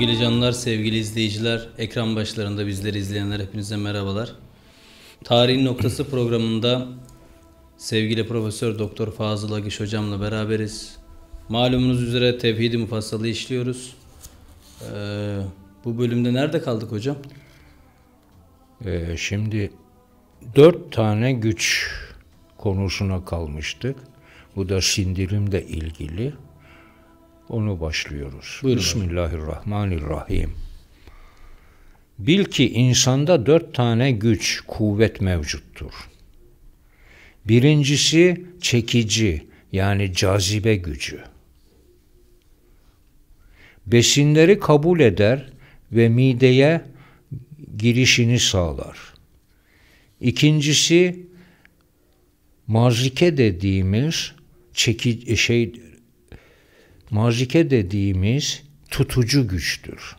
Sevgili canlar, sevgili izleyiciler, ekran başlarında bizleri izleyenler hepinize merhabalar. Tarihin Noktası programında sevgili Profesör Doktor Fazıl Agiş hocamla beraberiz. Malumunuz üzere tevhid-i mufassalı işliyoruz. Ee, bu bölümde nerede kaldık hocam? Ee, şimdi dört tane güç konusuna kalmıştık. Bu da sindirimle ilgili onu başlıyoruz. Buyurun. Bismillahirrahmanirrahim. Bil ki insanda dört tane güç, kuvvet mevcuttur. Birincisi çekici yani cazibe gücü. Besinleri kabul eder ve mideye girişini sağlar. İkincisi mazike dediğimiz çeki, şey Mazike dediğimiz tutucu güçtür.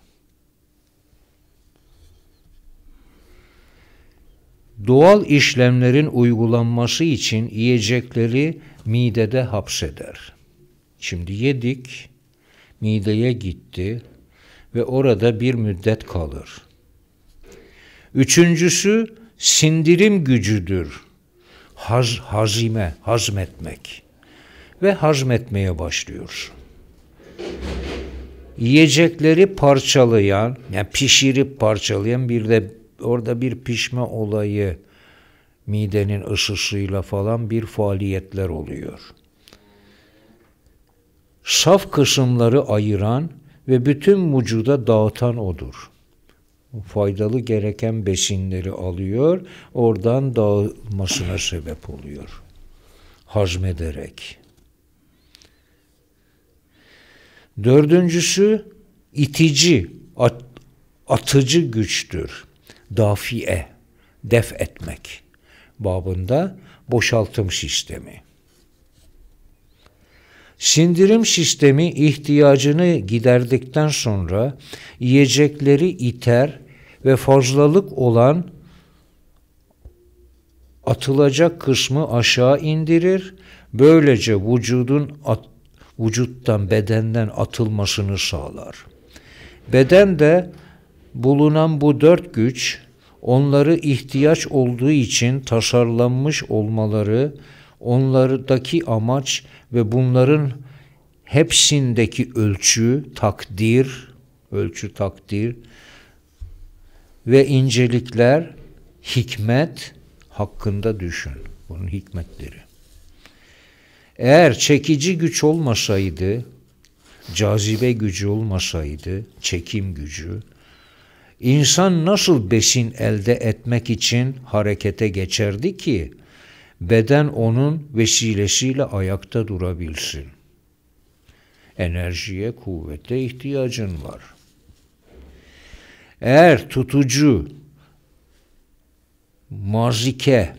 Doğal işlemlerin uygulanması için yiyecekleri midede hapseder. Şimdi yedik, mideye gitti ve orada bir müddet kalır. Üçüncüsü sindirim gücüdür. Haz, hazime, hazmetmek ve hazmetmeye başlıyorsun. Yiyecekleri parçalayan, yani pişirip parçalayan bir de orada bir pişme olayı midenin ışışıyla falan bir faaliyetler oluyor. Saf kısımları ayıran ve bütün vücuda dağıtan odur. Faydalı gereken besinleri alıyor, oradan dağılmasına sebep oluyor. Hazmederek. Dördüncüsü itici, at, atıcı güçtür. Dafiye, def etmek babında boşaltım sistemi. Sindirim sistemi ihtiyacını giderdikten sonra yiyecekleri iter ve fazlalık olan atılacak kısmı aşağı indirir. Böylece vücudun at vücuttan, bedenden atılmasını sağlar. Beden de bulunan bu dört güç, onları ihtiyaç olduğu için tasarlanmış olmaları, onlardaki amaç ve bunların hepsindeki ölçü, takdir, ölçü takdir ve incelikler hikmet hakkında düşün. Bunun hikmetleri. Eğer çekici güç olmasaydı, cazibe gücü olmasaydı, çekim gücü, insan nasıl besin elde etmek için harekete geçerdi ki beden onun vesilesiyle ayakta durabilsin? Enerjiye, kuvvete ihtiyacın var. Eğer tutucu, mazike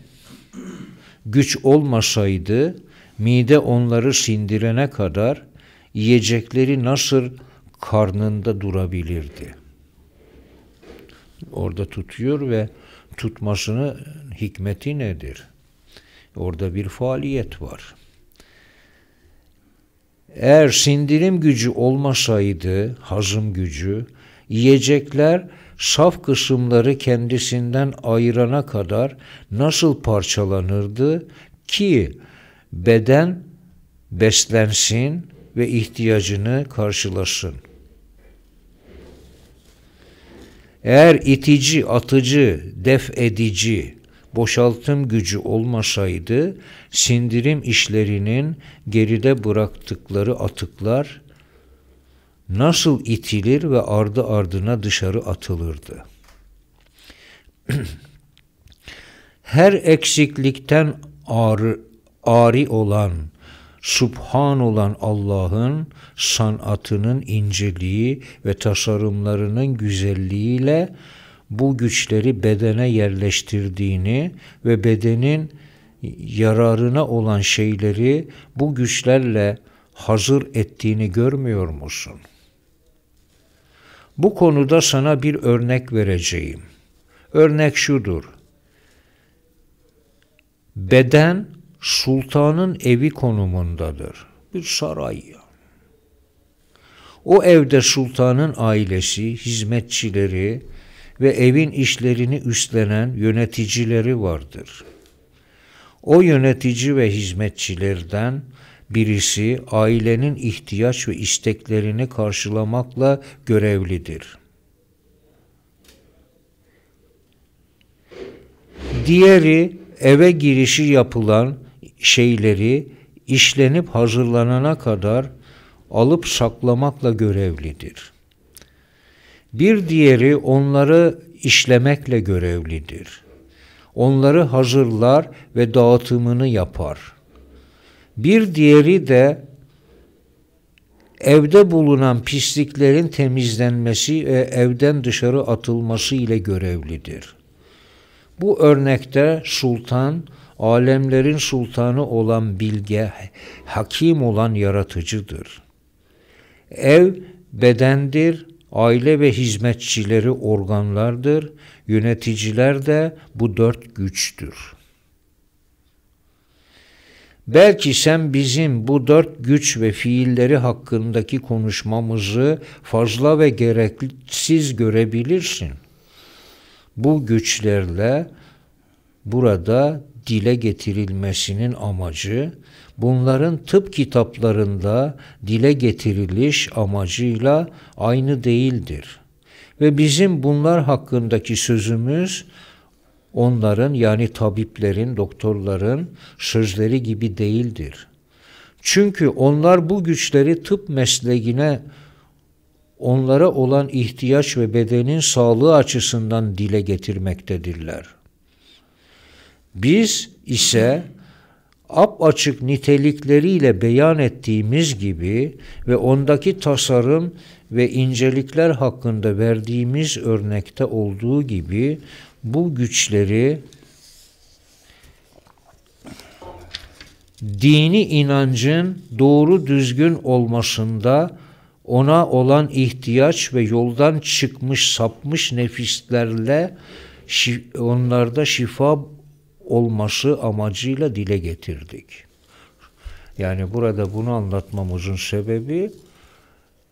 güç olmasaydı mide onları sindirene kadar yiyecekleri nasıl karnında durabilirdi. Orada tutuyor ve tutmasını hikmeti nedir? Orada bir faaliyet var. Eğer sindirim gücü olmasaydı, hazım gücü, yiyecekler saf kısımları kendisinden ayırana kadar nasıl parçalanırdı ki beden beslensin ve ihtiyacını karşılasın. Eğer itici, atıcı, def edici, boşaltım gücü olmasaydı sindirim işlerinin geride bıraktıkları atıklar nasıl itilir ve ardı ardına dışarı atılırdı. Her eksiklikten ağrı ari olan, subhan olan Allah'ın sanatının inceliği ve tasarımlarının güzelliğiyle bu güçleri bedene yerleştirdiğini ve bedenin yararına olan şeyleri bu güçlerle hazır ettiğini görmüyor musun? Bu konuda sana bir örnek vereceğim. Örnek şudur. Beden sultanın evi konumundadır. Bir saray ya. O evde sultanın ailesi, hizmetçileri ve evin işlerini üstlenen yöneticileri vardır. O yönetici ve hizmetçilerden birisi ailenin ihtiyaç ve isteklerini karşılamakla görevlidir. Diğeri eve girişi yapılan şeyleri işlenip hazırlanana kadar alıp saklamakla görevlidir. Bir diğeri onları işlemekle görevlidir. Onları hazırlar ve dağıtımını yapar. Bir diğeri de evde bulunan pisliklerin temizlenmesi ve evden dışarı atılması ile görevlidir. Bu örnekte sultan alemlerin sultanı olan bilge, hakim olan yaratıcıdır. Ev bedendir, aile ve hizmetçileri organlardır, yöneticiler de bu dört güçtür. Belki sen bizim bu dört güç ve fiilleri hakkındaki konuşmamızı fazla ve gereksiz görebilirsin. Bu güçlerle burada dile getirilmesinin amacı, bunların tıp kitaplarında dile getiriliş amacıyla aynı değildir. Ve bizim bunlar hakkındaki sözümüz, onların yani tabiplerin, doktorların sözleri gibi değildir. Çünkü onlar bu güçleri tıp mesleğine onlara olan ihtiyaç ve bedenin sağlığı açısından dile getirmektedirler. Biz ise açık nitelikleriyle beyan ettiğimiz gibi ve ondaki tasarım ve incelikler hakkında verdiğimiz örnekte olduğu gibi bu güçleri dini inancın doğru düzgün olmasında ona olan ihtiyaç ve yoldan çıkmış sapmış nefislerle onlarda şifa olması amacıyla dile getirdik. Yani burada bunu anlatmamızın sebebi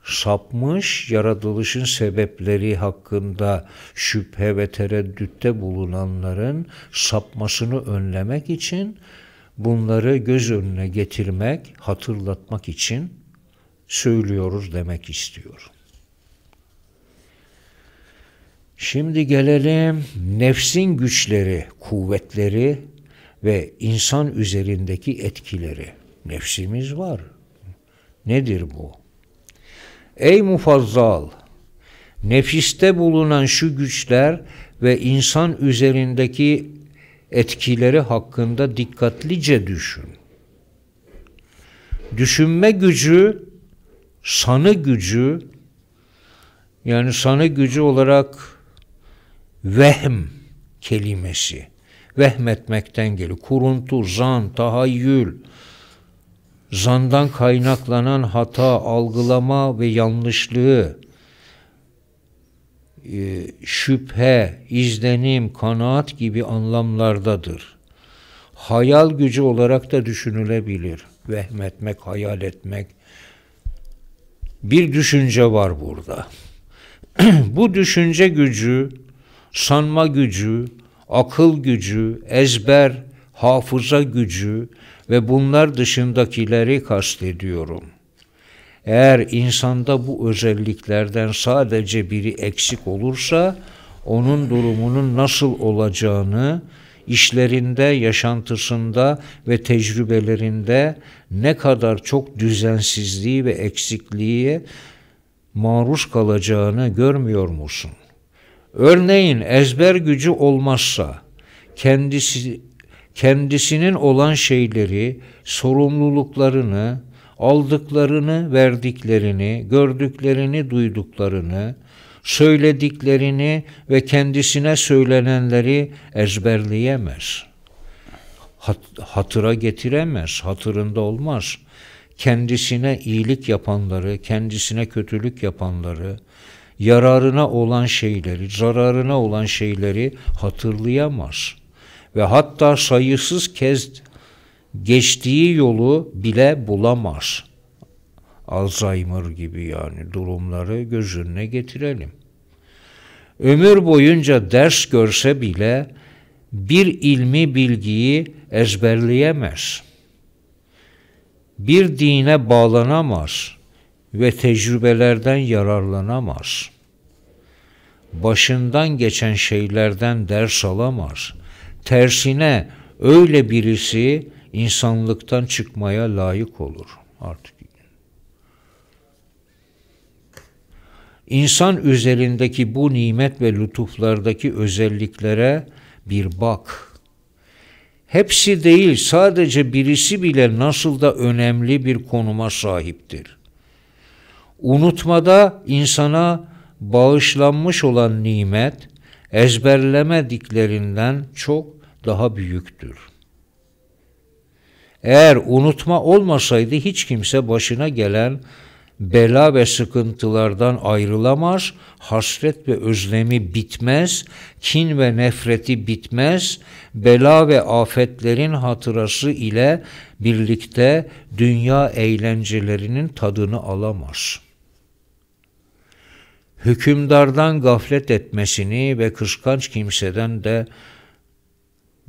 sapmış yaratılışın sebepleri hakkında şüphe ve tereddütte bulunanların sapmasını önlemek için bunları göz önüne getirmek, hatırlatmak için söylüyoruz demek istiyor. Şimdi gelelim nefsin güçleri, kuvvetleri ve insan üzerindeki etkileri. Nefsimiz var. Nedir bu? Ey mufazzal! Nefiste bulunan şu güçler ve insan üzerindeki etkileri hakkında dikkatlice düşün. Düşünme gücü, sanı gücü, yani sanı gücü olarak vehm kelimesi vehmetmekten geliyor. Kuruntu, zan, tahayyül, zandan kaynaklanan hata, algılama ve yanlışlığı, ee, şüphe, izlenim, kanaat gibi anlamlardadır. Hayal gücü olarak da düşünülebilir. Vehmetmek, hayal etmek. Bir düşünce var burada. Bu düşünce gücü sanma gücü, akıl gücü, ezber, hafıza gücü ve bunlar dışındakileri kastediyorum. Eğer insanda bu özelliklerden sadece biri eksik olursa onun durumunun nasıl olacağını işlerinde, yaşantısında ve tecrübelerinde ne kadar çok düzensizliği ve eksikliğe maruz kalacağını görmüyor musun? Örneğin ezber gücü olmazsa kendisi kendisinin olan şeyleri, sorumluluklarını, aldıklarını, verdiklerini, gördüklerini, duyduklarını, söylediklerini ve kendisine söylenenleri ezberleyemez. Hat hatıra getiremez, hatırında olmaz. Kendisine iyilik yapanları, kendisine kötülük yapanları, yararına olan şeyleri, zararına olan şeyleri hatırlayamaz. Ve hatta sayısız kez geçtiği yolu bile bulamaz. Alzheimer gibi yani durumları göz önüne getirelim. Ömür boyunca ders görse bile bir ilmi bilgiyi ezberleyemez. Bir dine bağlanamaz.'' ve tecrübelerden yararlanamaz. Başından geçen şeylerden ders alamaz. Tersine öyle birisi insanlıktan çıkmaya layık olur artık. İnsan üzerindeki bu nimet ve lütuflardaki özelliklere bir bak. Hepsi değil sadece birisi bile nasıl da önemli bir konuma sahiptir. Unutmada insana bağışlanmış olan nimet ezberlemediklerinden çok daha büyüktür. Eğer unutma olmasaydı hiç kimse başına gelen bela ve sıkıntılardan ayrılamaz, hasret ve özlemi bitmez, kin ve nefreti bitmez, bela ve afetlerin hatırası ile birlikte dünya eğlencelerinin tadını alamaz.'' hükümdardan gaflet etmesini ve kıskanç kimseden de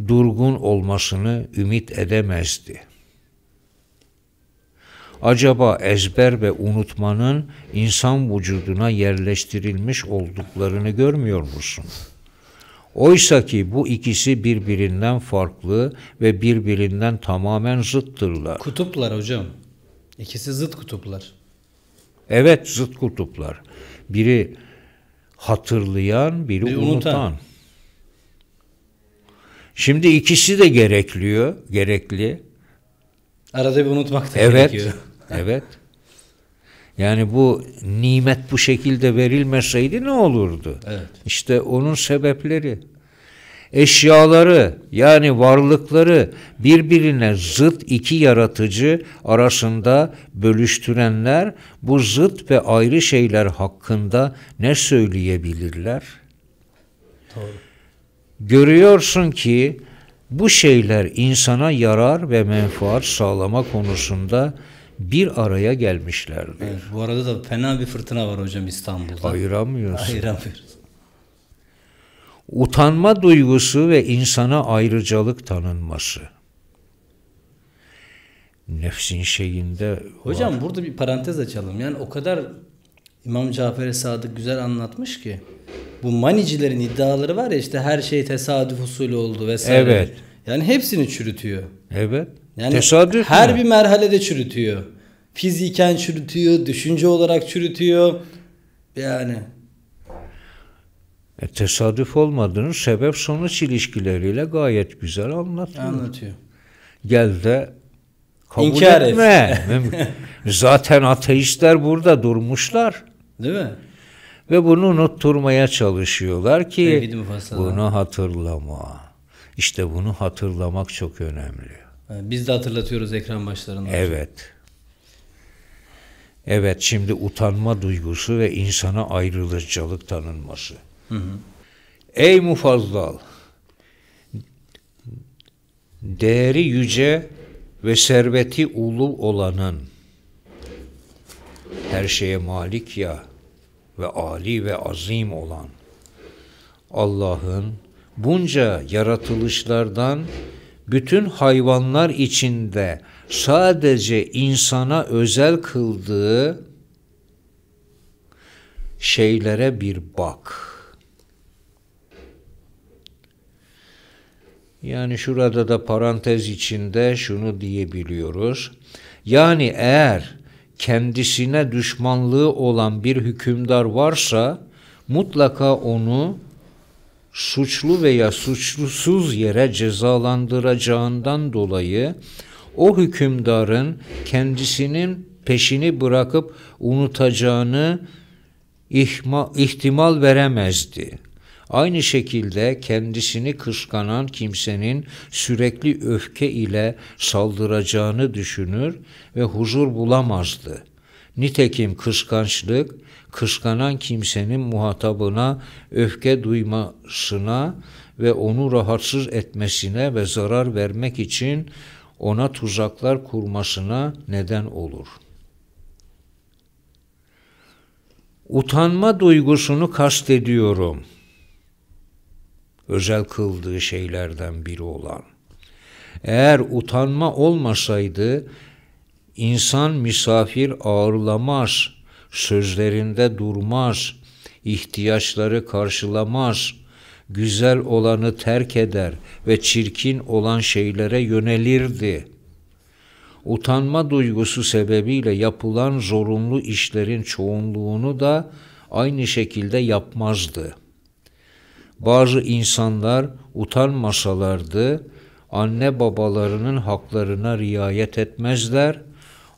durgun olmasını ümit edemezdi. Acaba ezber ve unutmanın insan vücuduna yerleştirilmiş olduklarını görmüyor musun? Oysa ki bu ikisi birbirinden farklı ve birbirinden tamamen zıttırlar. Kutuplar hocam. İkisi zıt kutuplar. Evet zıt kutuplar. Biri hatırlayan, biri Bir unutan. unutan. Şimdi ikisi de gerekliyor, gerekli. Arada bir unutmak da evet, gerekiyor. evet. Yani bu nimet bu şekilde verilmeseydi ne olurdu? Evet. İşte onun sebepleri eşyaları yani varlıkları birbirine zıt iki yaratıcı arasında bölüştürenler bu zıt ve ayrı şeyler hakkında ne söyleyebilirler? Doğru. Görüyorsun ki bu şeyler insana yarar ve menfaat sağlama konusunda bir araya gelmişlerdir. Evet, bu arada da fena bir fırtına var hocam İstanbul'da. Ayıramıyorsun. Ayıramıyoruz utanma duygusu ve insana ayrıcalık tanınması. Nefsin şeyinde Hocam var. burada bir parantez açalım. Yani o kadar İmam Cafer Sadık güzel anlatmış ki bu manicilerin iddiaları var ya işte her şey tesadüf usulü oldu vesaire. Evet. Yani hepsini çürütüyor. Evet. Yani tesadüf her mi? bir merhalede çürütüyor. Fiziken çürütüyor, düşünce olarak çürütüyor. Yani e, tesadüf olmadığını sebep sonuç ilişkileriyle gayet güzel anlatıyor. Anlatıyor. Gel de kabul İnkar etme. Zaten ateistler burada durmuşlar. Değil mi? Ve bunu unutturmaya çalışıyorlar ki bunu hatırlama. İşte bunu hatırlamak çok önemli. Biz de hatırlatıyoruz ekran başlarında. Evet. Evet şimdi utanma duygusu ve insana ayrılıcılık tanınması. Hı hı. Ey mufazzal! Değeri yüce ve serveti ulu olanın her şeye malik ya ve ali ve azim olan Allah'ın bunca yaratılışlardan bütün hayvanlar içinde sadece insana özel kıldığı şeylere bir bak.'' Yani şurada da parantez içinde şunu diyebiliyoruz. Yani eğer kendisine düşmanlığı olan bir hükümdar varsa mutlaka onu suçlu veya suçlusuz yere cezalandıracağından dolayı o hükümdarın kendisinin peşini bırakıp unutacağını ihtimal veremezdi. Aynı şekilde kendisini kıskanan kimsenin sürekli öfke ile saldıracağını düşünür ve huzur bulamazdı. Nitekim kıskançlık, kıskanan kimsenin muhatabına öfke duymasına ve onu rahatsız etmesine ve zarar vermek için ona tuzaklar kurmasına neden olur. Utanma duygusunu kastediyorum.'' özel kıldığı şeylerden biri olan. Eğer utanma olmasaydı insan misafir ağırlamaz, sözlerinde durmaz, ihtiyaçları karşılamaz, güzel olanı terk eder ve çirkin olan şeylere yönelirdi. Utanma duygusu sebebiyle yapılan zorunlu işlerin çoğunluğunu da aynı şekilde yapmazdı.'' Bazı insanlar utanmasalardı anne babalarının haklarına riayet etmezler,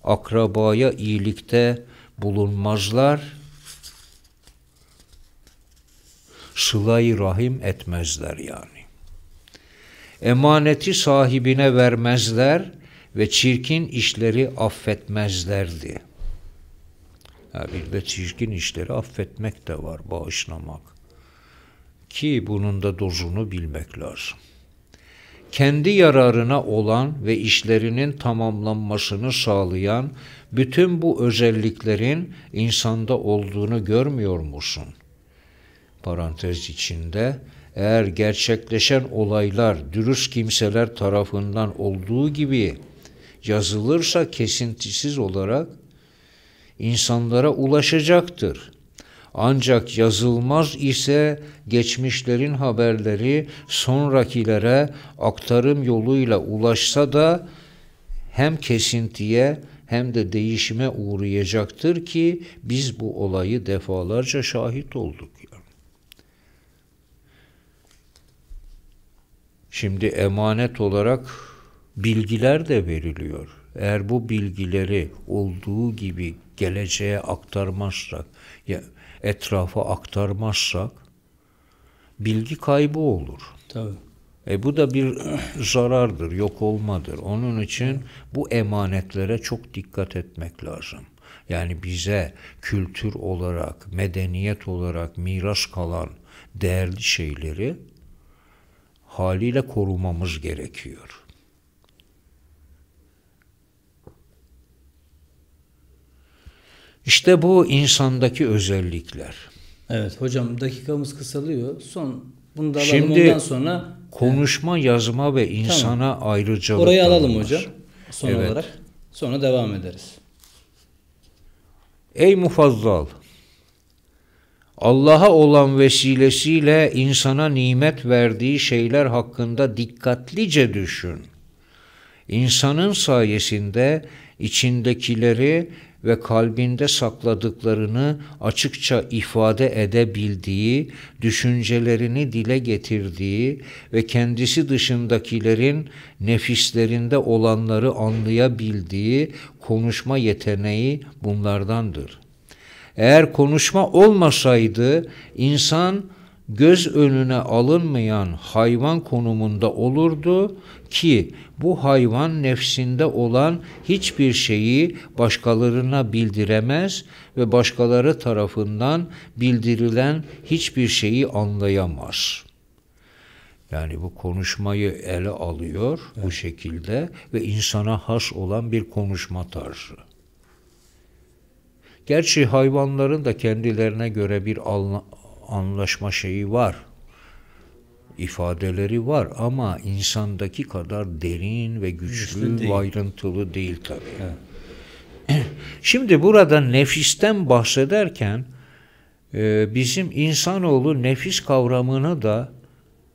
akrabaya iyilikte bulunmazlar, sıla rahim etmezler yani. Emaneti sahibine vermezler ve çirkin işleri affetmezlerdi. Ha bir de çirkin işleri affetmek de var, bağışlamak ki bunun da dozunu bilmek lazım. Kendi yararına olan ve işlerinin tamamlanmasını sağlayan bütün bu özelliklerin insanda olduğunu görmüyor musun? Parantez içinde eğer gerçekleşen olaylar dürüst kimseler tarafından olduğu gibi yazılırsa kesintisiz olarak insanlara ulaşacaktır. Ancak yazılmaz ise geçmişlerin haberleri sonrakilere aktarım yoluyla ulaşsa da hem kesintiye hem de değişime uğrayacaktır ki biz bu olayı defalarca şahit olduk. Şimdi emanet olarak bilgiler de veriliyor. Eğer bu bilgileri olduğu gibi geleceğe aktarmazsak, ya etrafa aktarmazsak bilgi kaybı olur. Tabii. E bu da bir zarardır, yok olmadır. Onun için bu emanetlere çok dikkat etmek lazım. Yani bize kültür olarak, medeniyet olarak miras kalan değerli şeyleri haliyle korumamız gerekiyor. İşte bu insandaki özellikler. Evet hocam dakikamız kısalıyor. Son bunu da alalım Şimdi, ondan sonra. konuşma, evet. yazma ve insana tamam. ayrıcalık. Orayı alalım var. hocam son evet. olarak. Sonra devam ederiz. Ey mufazzal! Allah'a olan vesilesiyle insana nimet verdiği şeyler hakkında dikkatlice düşün. İnsanın sayesinde içindekileri ve kalbinde sakladıklarını açıkça ifade edebildiği, düşüncelerini dile getirdiği ve kendisi dışındakilerin nefislerinde olanları anlayabildiği konuşma yeteneği bunlardandır. Eğer konuşma olmasaydı insan göz önüne alınmayan hayvan konumunda olurdu ki bu hayvan nefsinde olan hiçbir şeyi başkalarına bildiremez ve başkaları tarafından bildirilen hiçbir şeyi anlayamaz. Yani bu konuşmayı ele alıyor evet. bu şekilde ve insana has olan bir konuşma tarzı. Gerçi hayvanların da kendilerine göre bir anlaşma şeyi var ifadeleri var ama insandaki kadar derin ve güçlü, güçlü değil. ayrıntılı değil tabii. Şimdi burada nefisten bahsederken e, bizim insanoğlu nefis kavramını da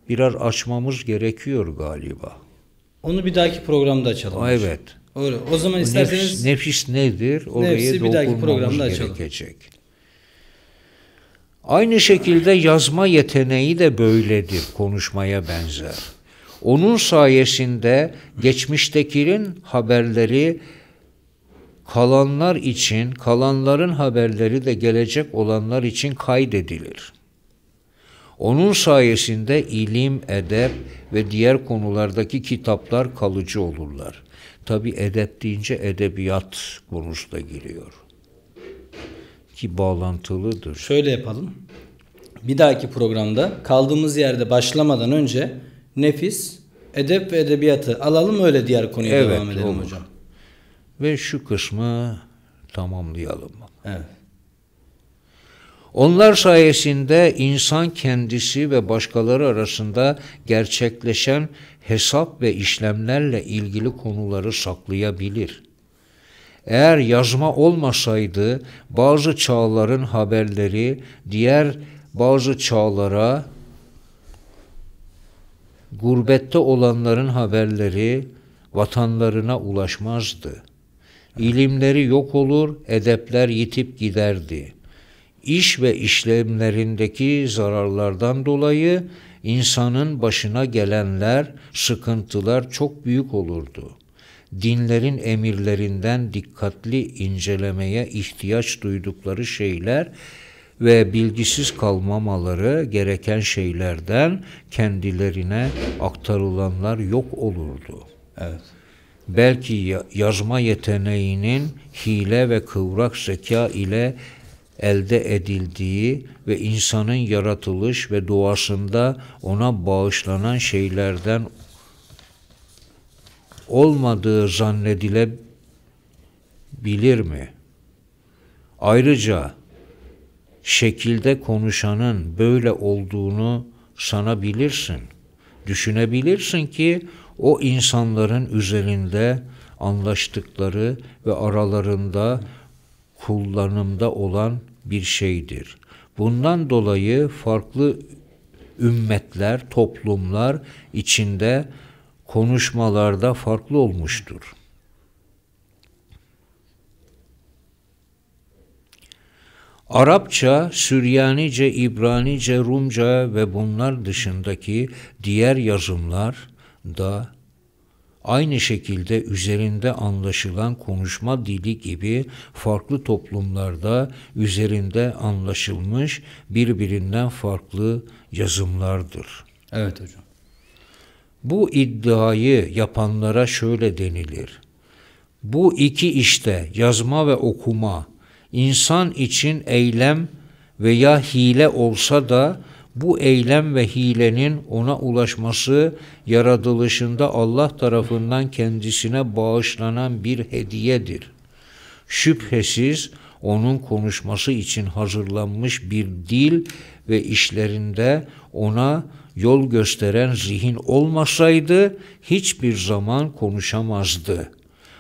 birer açmamız gerekiyor galiba. Onu bir dahaki programda açalım. Evet. O zaman isterseniz nefis, nefis nedir? Oraya nefsi bir dahaki programda açalım. Gerekecek. Aynı şekilde yazma yeteneği de böyledir, konuşmaya benzer. Onun sayesinde geçmiştekilerin haberleri kalanlar için, kalanların haberleri de gelecek olanlar için kaydedilir. Onun sayesinde ilim, edep ve diğer konulardaki kitaplar kalıcı olurlar. Tabi edep deyince edebiyat konusu da giriyor.'' ki bağlantılıdır. Şöyle yapalım. Bir dahaki programda kaldığımız yerde başlamadan önce nefis, edep ve edebiyatı alalım öyle diğer konuya evet, devam edelim olur. hocam. Ve şu kısmı tamamlayalım. Evet. Onlar sayesinde insan kendisi ve başkaları arasında gerçekleşen hesap ve işlemlerle ilgili konuları saklayabilir. Eğer yazma olmasaydı bazı çağların haberleri diğer bazı çağlara gurbette olanların haberleri vatanlarına ulaşmazdı. İlimleri yok olur, edepler yitip giderdi. İş ve işlemlerindeki zararlardan dolayı insanın başına gelenler, sıkıntılar çok büyük olurdu dinlerin emirlerinden dikkatli incelemeye ihtiyaç duydukları şeyler ve bilgisiz kalmamaları gereken şeylerden kendilerine aktarılanlar yok olurdu. Evet. Belki yazma yeteneğinin hile ve kıvrak zeka ile elde edildiği ve insanın yaratılış ve doğasında ona bağışlanan şeylerden olmadığı zannedilebilir mi? Ayrıca şekilde konuşanın böyle olduğunu sanabilirsin. Düşünebilirsin ki o insanların üzerinde anlaştıkları ve aralarında kullanımda olan bir şeydir. Bundan dolayı farklı ümmetler, toplumlar içinde konuşmalarda farklı olmuştur. Arapça, Süryanice, İbranice, Rumca ve bunlar dışındaki diğer yazımlar da aynı şekilde üzerinde anlaşılan konuşma dili gibi farklı toplumlarda üzerinde anlaşılmış birbirinden farklı yazımlardır. Evet hocam. Bu iddiayı yapanlara şöyle denilir. Bu iki işte yazma ve okuma insan için eylem veya hile olsa da bu eylem ve hilenin ona ulaşması yaratılışında Allah tarafından kendisine bağışlanan bir hediyedir. Şüphesiz onun konuşması için hazırlanmış bir dil ve işlerinde ona yol gösteren zihin olmasaydı hiçbir zaman konuşamazdı.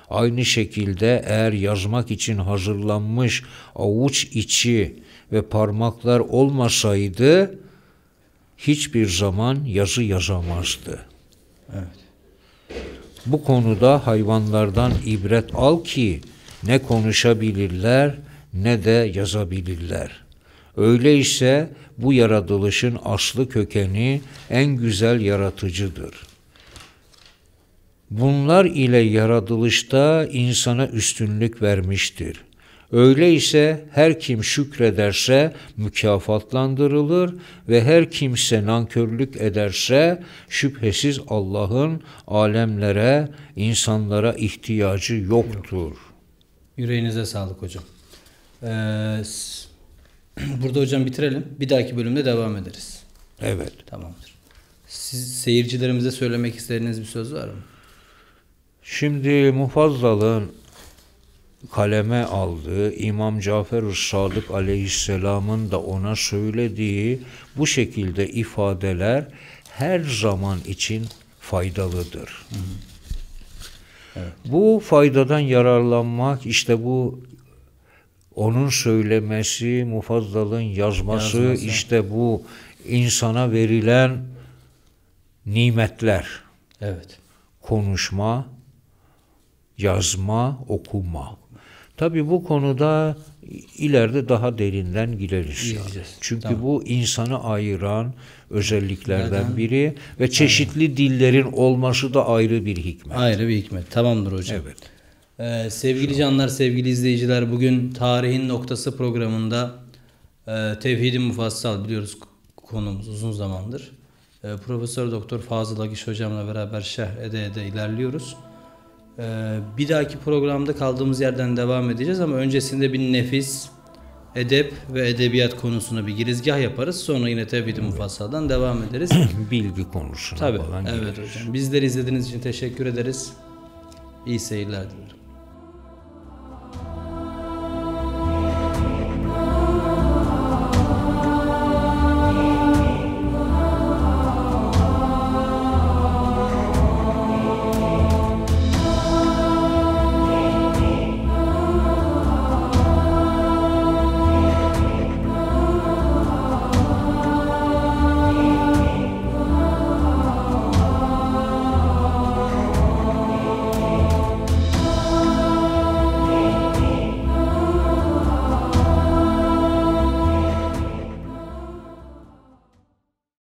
Aynı şekilde eğer yazmak için hazırlanmış avuç içi ve parmaklar olmasaydı hiçbir zaman yazı yazamazdı. Evet. Bu konuda hayvanlardan ibret al ki ne konuşabilirler ne de yazabilirler. Öyleyse bu yaratılışın aslı kökeni en güzel yaratıcıdır. Bunlar ile yaratılışta insana üstünlük vermiştir. Öyleyse her kim şükrederse mükafatlandırılır ve her kimse nankörlük ederse şüphesiz Allah'ın alemlere, insanlara ihtiyacı yoktur. Yüreğinize sağlık hocam. Ee, Burada hocam bitirelim. Bir dahaki bölümde devam ederiz. Evet. Tamamdır. Siz seyircilerimize söylemek istediğiniz bir söz var mı? Şimdi Mufazzal'ın kaleme aldığı İmam cafer Sadık Aleyhisselam'ın da ona söylediği bu şekilde ifadeler her zaman için faydalıdır. Hı hı. Evet. Bu faydadan yararlanmak işte bu onun söylemesi, Mufazzal'ın yazması, yazması işte bu insana verilen nimetler. Evet. Konuşma, yazma, okuma. Tabii bu konuda ileride daha derinden gireriz. Yani. Çünkü tamam. bu insanı ayıran özelliklerden Neden? biri ve çeşitli Aynen. dillerin olması da ayrı bir hikmet. Ayrı bir hikmet. Tamamdır hocam. Evet. Ee, sevgili canlar, sevgili izleyiciler bugün Tarihin Noktası programında e, Tevhid-i Mufassal biliyoruz konumuz uzun zamandır. E, Profesör Doktor Fazıl Agiş hocamla beraber şerh ede ede ilerliyoruz. E, bir dahaki programda kaldığımız yerden devam edeceğiz ama öncesinde bir nefis, edep ve edebiyat konusuna bir girizgah yaparız. Sonra yine tevhid-i mufassaldan devam ederiz. Bilgi konusuna Tabii, falan Evet geliriz. hocam. Bizleri izlediğiniz için teşekkür ederiz. İyi seyirler dilerim.